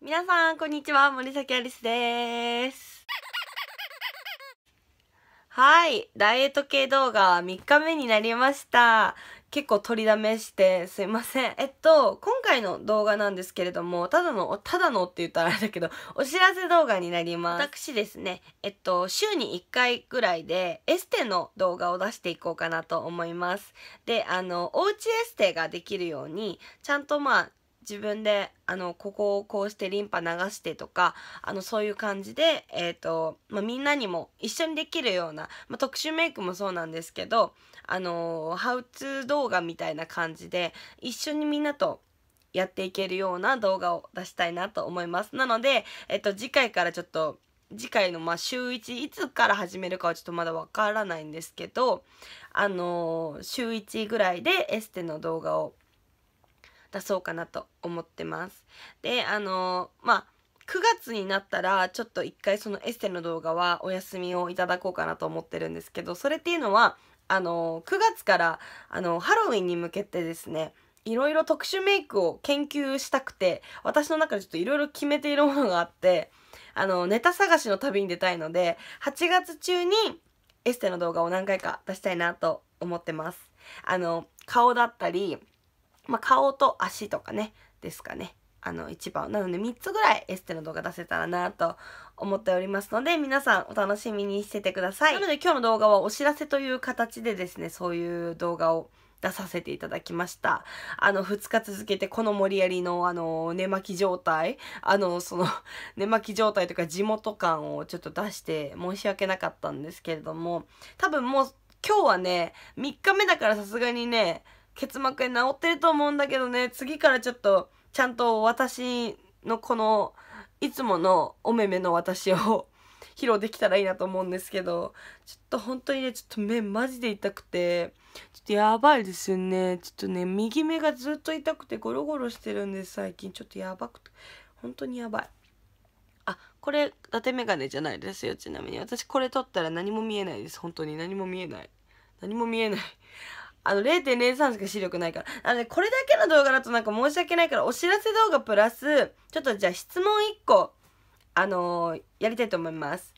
皆さんこんにちは森崎アリスですはいダイエット系動画3日目になりました結構取りだめしてすいませんえっと今回の動画なんですけれどもただのただのって言ったらあれだけどお知らせ動画になります私ですねえっと週に1回ぐらいでエステの動画を出していこうかなと思いますであのおうちエステができるようにちゃんとまあ自分であのここをこうしてリンパ流してとかあのそういう感じで、えーとまあ、みんなにも一緒にできるような、まあ、特殊メイクもそうなんですけどあのハウツー動画みたいな感じで一緒にみんなとやっていけるような動画を出したいなと思いますなので、えーと、次回からちょっと次回のまあ週1いつから始めるかはちょっとまだわからないんですけどあの週1ぐらいでエステの動画を出そうかなと思ってます。で、あのー、まあ、9月になったらちょっと一回そのエステの動画はお休みをいただこうかなと思ってるんですけど、それっていうのは、あのー、9月からあのー、ハロウィンに向けてですね、いろいろ特殊メイクを研究したくて、私の中でちょっといろいろ決めているものがあって、あの、ネタ探しの旅に出たいので、8月中にエステの動画を何回か出したいなと思ってます。あの、顔だったり、まあ、顔と足とかねですかねあの一番なので3つぐらいエステの動画出せたらなと思っておりますので皆さんお楽しみにしててくださいなので今日の動画はお知らせという形でですねそういう動画を出させていただきました。あの、2日続けてこの森やりのあの、寝巻き状態、あの、その 寝巻き状態とか地元感をちょっと出して申し訳なかったんですけれども、多分もう今日はね、3日目だからさすがにね、結膜炎治ってると思うんだけどね、次からちょっと、ちゃんと私のこの、いつものおめめの私を 披露できたらいいなと思うんですけど、ちょっと本当にね、ちょっと目マジで痛くて、ちょっとやばいですよね。ちょっとね、右目がずっと痛くてゴロゴロしてるんです、最近。ちょっとやばくて。本当にやばい。あ、これ、伊達メガネじゃないですよ、ちなみに。私これ撮ったら何も見えないです。本当に何も見えない。何も見えない。あの、0.03しか視力ないから。あのね、これだけの動画だとなんか申し訳ないから、お知らせ動画プラス、ちょっとじゃあ質問1個、あのー、やりたいと思います。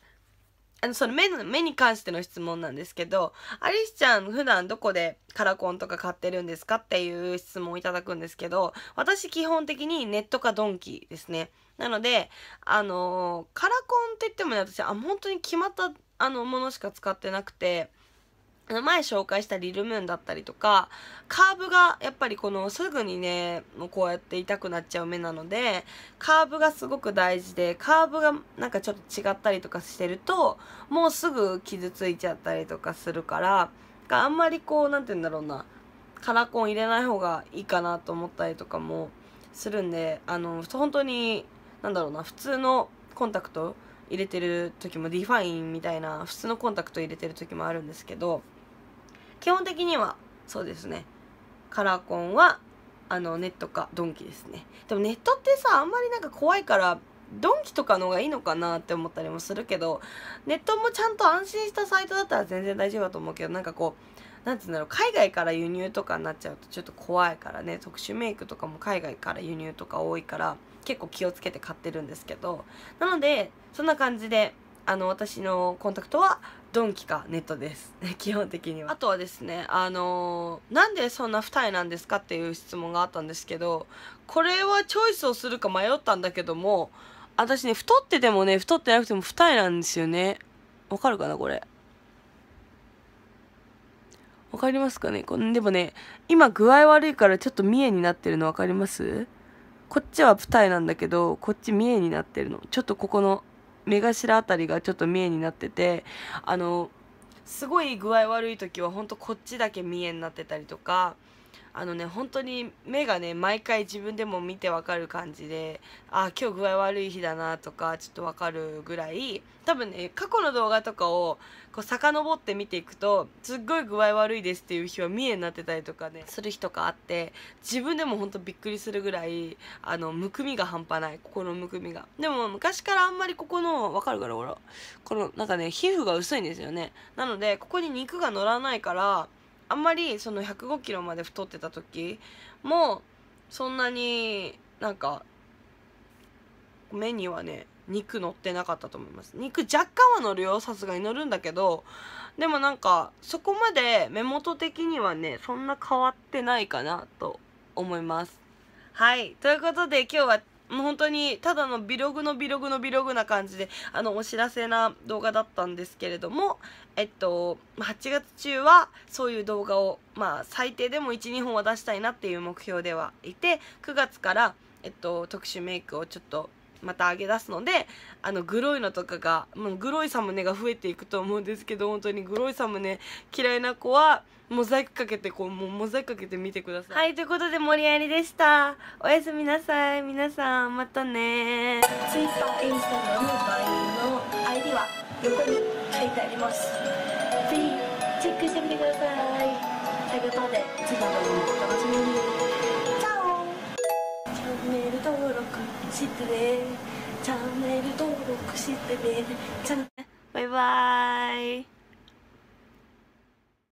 あの、その目の、目に関しての質問なんですけど、アリスちゃん普段どこでカラコンとか買ってるんですかっていう質問をいただくんですけど、私基本的にネットかドンキですね。なので、あのー、カラコンって言ってもね、私、あ、本当に決まった、あの、ものしか使ってなくて、前紹介したリルムーンだったりとか、カーブがやっぱりこのすぐにね、もうこうやって痛くなっちゃう目なので、カーブがすごく大事で、カーブがなんかちょっと違ったりとかしてると、もうすぐ傷ついちゃったりとかするから、あんまりこう、なんて言うんだろうな、カラコン入れない方がいいかなと思ったりとかもするんで、あの、本当に、なんだろうな、普通のコンタクト入れてる時も、ディファインみたいな、普通のコンタクト入れてる時もあるんですけど、基本的にはそうですねカラコンはあのネットかドンキですねでもネットってさあんまりなんか怖いからドンキとかの方がいいのかなって思ったりもするけどネットもちゃんと安心したサイトだったら全然大丈夫だと思うけどなんかこう何て言うんだろう海外から輸入とかになっちゃうとちょっと怖いからね特殊メイクとかも海外から輸入とか多いから結構気をつけて買ってるんですけどなのでそんな感じであの私のコンタクトはドンキかネットです 基本的にはあとはですねあのー、なんでそんな二重なんですかっていう質問があったんですけどこれはチョイスをするか迷ったんだけども私ね太っててもね太ってなくても二重なんですよねわかるかなこれわかりますかねこでもね今具合悪いからちょっと見えになってるのわかりますこっちは二重なんだけどこっち見えになってるのちょっとここの目頭たりがちょっと見えになっててあのすごい具合悪い時はほんとこっちだけ見えになってたりとかあのね本当に目がね毎回自分でも見てわかる感じであ今日具合悪い日だなとかちょっとわかるぐらい多分ね過去の動画とかをこう遡って見ていくとすっごい具合悪いですっていう日は見えになってたりとかねする日とかあって自分でも本当びっくりするぐらいあのむくみが半端ないここのむくみがでも昔からあんまりここのわかるからほらこのなんかね皮膚が薄いんですよねなのでここに肉が乗らないからあんまりその105キロまで太ってた時もそんなになんか目にはね肉乗ってなかったと思います肉若干は乗るよさすがに乗るんだけどでもなんかそこまで目元的にはねそんな変わってないかなと思いますはいということで今日はもう本当にただのビログのビログのビログな感じであのお知らせな動画だったんですけれどもえっと8月中はそういう動画をまあ最低でも12本は出したいなっていう目標ではいて9月からえっと特殊メイクをちょっとまた上げ出すのであのグロいのとかがもうグロいサムネが増えていくと思うんですけど本当にグロいサムネ嫌いな子はモザイクかけてこうもうモザイクかけてみてくださいはいということで盛森ありでしたおやすみなさい皆さんまたね Twitter、Instagram の ID は横に書いてありますぜひチェックしてみてくださいということで次回のお楽しみにしてねチャンネル登録してねじゃあねバイバイ